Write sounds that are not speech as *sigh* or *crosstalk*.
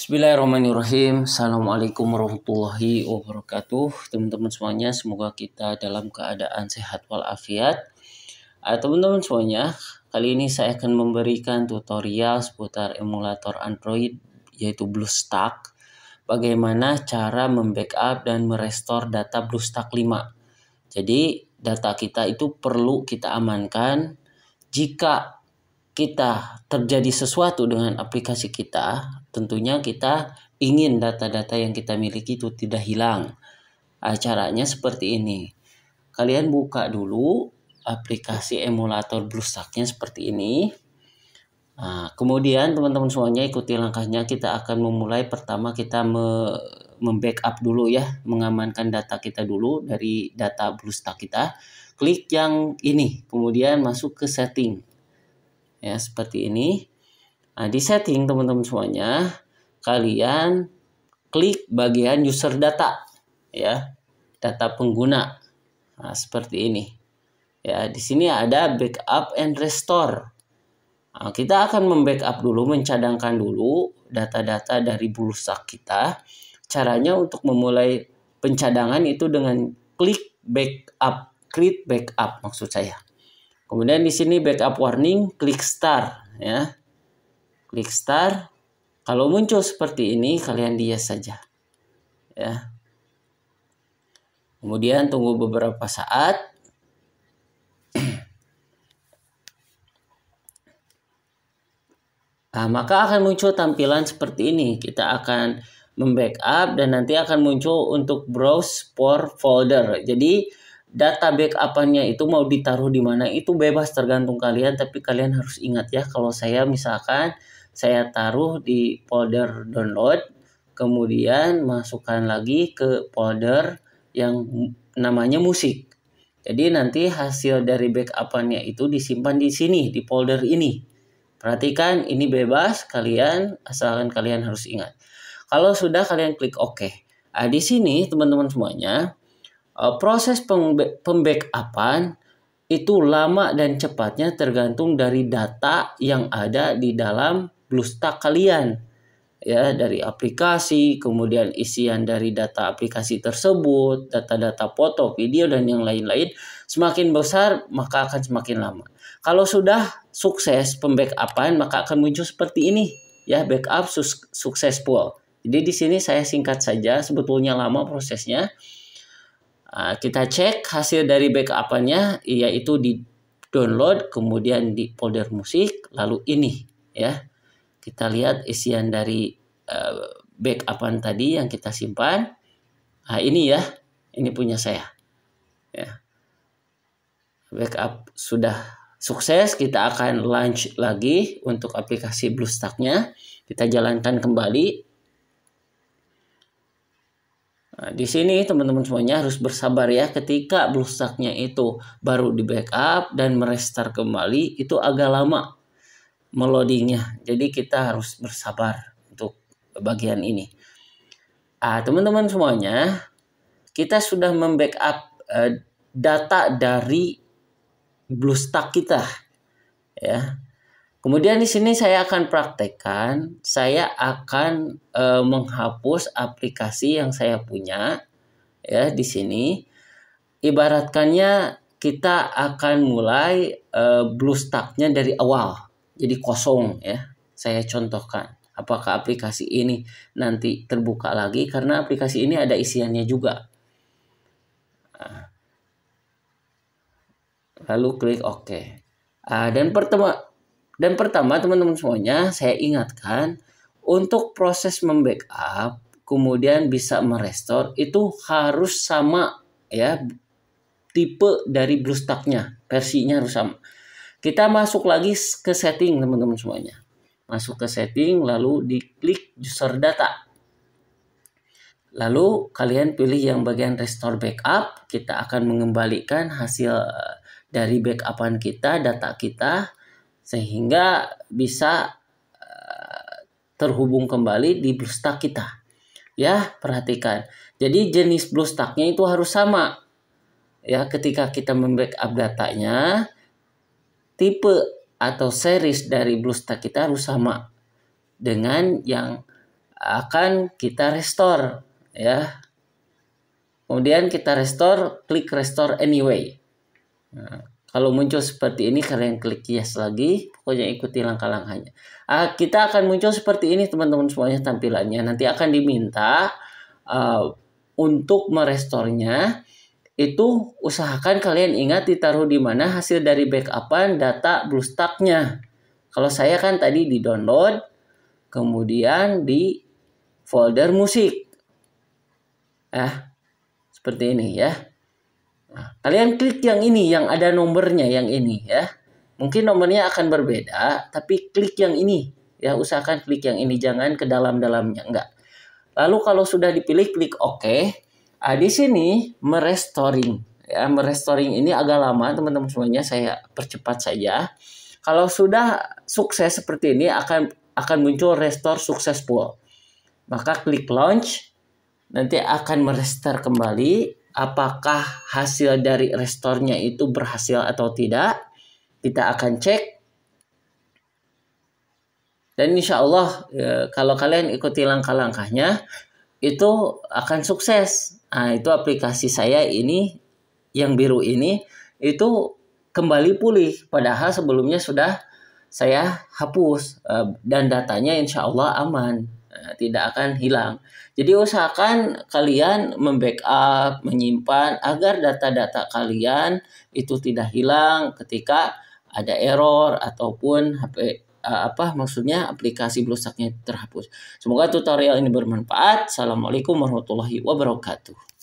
Bismillahirrahmanirrahim. Assalamualaikum warahmatullahi wabarakatuh. Teman-teman semuanya, semoga kita dalam keadaan sehat walafiat. Ah, teman-teman semuanya, kali ini saya akan memberikan tutorial seputar emulator Android yaitu BlueStack. Bagaimana cara membackup dan merestore data BlueStack 5. Jadi, data kita itu perlu kita amankan jika kita terjadi sesuatu dengan aplikasi kita, tentunya kita ingin data-data yang kita miliki itu tidak hilang. Ah, caranya seperti ini. Kalian buka dulu aplikasi emulator BlueStacknya seperti ini. Nah, kemudian teman-teman semuanya ikuti langkahnya. Kita akan memulai pertama kita me membackup dulu ya, mengamankan data kita dulu dari data BlueStack kita. Klik yang ini, kemudian masuk ke setting ya seperti ini nah di setting teman-teman semuanya kalian klik bagian user data ya data pengguna nah, seperti ini ya di sini ada backup and restore nah, kita akan membackup dulu mencadangkan dulu data-data dari bursa kita caranya untuk memulai pencadangan itu dengan klik backup create backup maksud saya Kemudian di sini backup warning, klik start ya. Klik start. Kalau muncul seperti ini kalian dia saja. Ya. Kemudian tunggu beberapa saat. Nah, *clears throat* maka akan muncul tampilan seperti ini. Kita akan membackup dan nanti akan muncul untuk browse for folder. Jadi data backupannya itu mau ditaruh di mana itu bebas tergantung kalian tapi kalian harus ingat ya kalau saya misalkan saya taruh di folder download kemudian masukkan lagi ke folder yang namanya musik jadi nanti hasil dari backupannya itu disimpan di sini di folder ini perhatikan ini bebas kalian asalkan kalian harus ingat kalau sudah kalian klik OK nah, di sini teman-teman semuanya Eh, proses pembackupan itu lama dan cepatnya tergantung dari data yang ada di dalam BlueStack kalian. Ya, dari aplikasi, kemudian isian dari data aplikasi tersebut, data-data foto, video, dan yang lain-lain, semakin besar maka akan semakin lama. Kalau sudah sukses pembackupan, maka akan muncul seperti ini, ya, backup successful. Jadi di sini saya singkat saja, sebetulnya lama prosesnya Ah, kita cek hasil dari backupannya yaitu di download kemudian di folder musik lalu ini ya kita lihat isian dari uh, backupan tadi yang kita simpan nah, ini ya ini punya saya ya backup sudah sukses kita akan launch lagi untuk aplikasi bluestacknya kita jalankan kembali Nah, di sini teman-teman semuanya harus bersabar ya ketika blusaknya itu baru di backup dan merestart kembali itu agak lama melodinya. Jadi kita harus bersabar untuk bagian ini. Ah, teman-teman semuanya, kita sudah membackup eh, data dari bluestack kita ya Kemudian di sini saya akan praktekkan, saya akan e, menghapus aplikasi yang saya punya ya di sini. Ibaratkannya kita akan mulai e, eh, bluestack dari awal. Jadi kosong ya. Saya contohkan apakah aplikasi ini nanti terbuka lagi karena aplikasi ini ada isiannya juga. Lalu klik OK. Ah, dan pertama dan pertama teman-teman semuanya saya ingatkan untuk proses membackup kemudian bisa merestore itu harus sama ya tipe dari bluestacknya versinya harus sama. Kita masuk lagi ke setting teman-teman semuanya. Masuk ke setting lalu diklik user data. Lalu kalian pilih yang bagian restore backup, kita akan mengembalikan hasil eh, dari backupan kita, data kita sehingga bisa eh, terhubung kembali di bluestack kita. Ya, perhatikan. Jadi jenis bluestacknya itu harus sama. Ya, ketika kita membackup datanya, tipe atau series dari bluestack kita harus sama dengan yang akan kita restore, ya. Kemudian kita restore, klik restore anyway. Nah, kalau muncul seperti ini, kalian klik yes lagi. Pokoknya ikuti langkah-langkahnya. Uh, kita akan muncul seperti ini, teman-teman semuanya tampilannya. Nanti akan diminta uh, untuk merestornya itu usahakan kalian ingat ditaruh di mana hasil dari backupan data bluestacknya. Kalau saya kan tadi di download, kemudian di folder musik. Eh, seperti ini ya. Nah, kalian klik yang ini, yang ada nomornya, yang ini ya. Mungkin nomornya akan berbeda, tapi klik yang ini. Ya, usahakan klik yang ini, jangan ke dalam-dalamnya, enggak. Lalu kalau sudah dipilih, klik OK. Nah, di sini merestoring. Ya, merestoring ini agak lama, teman-teman semuanya. Saya percepat saja. Kalau sudah sukses seperti ini, akan akan muncul restore successful. Maka klik launch, nanti akan merestore kembali apakah hasil dari restornya itu berhasil atau tidak. Kita akan cek. Dan insya Allah ya, kalau kalian ikuti langkah-langkahnya itu akan sukses. Nah, itu aplikasi saya ini yang biru ini itu kembali pulih. Padahal sebelumnya sudah saya hapus eh, dan datanya insya Allah aman. Eh, tidak akan hilang. Jadi usahakan kalian membackup, menyimpan agar data-data kalian itu tidak hilang ketika ada error ataupun HP eh, apa maksudnya aplikasi rusaknya terhapus. Semoga tutorial ini bermanfaat. Assalamualaikum warahmatullahi wabarakatuh.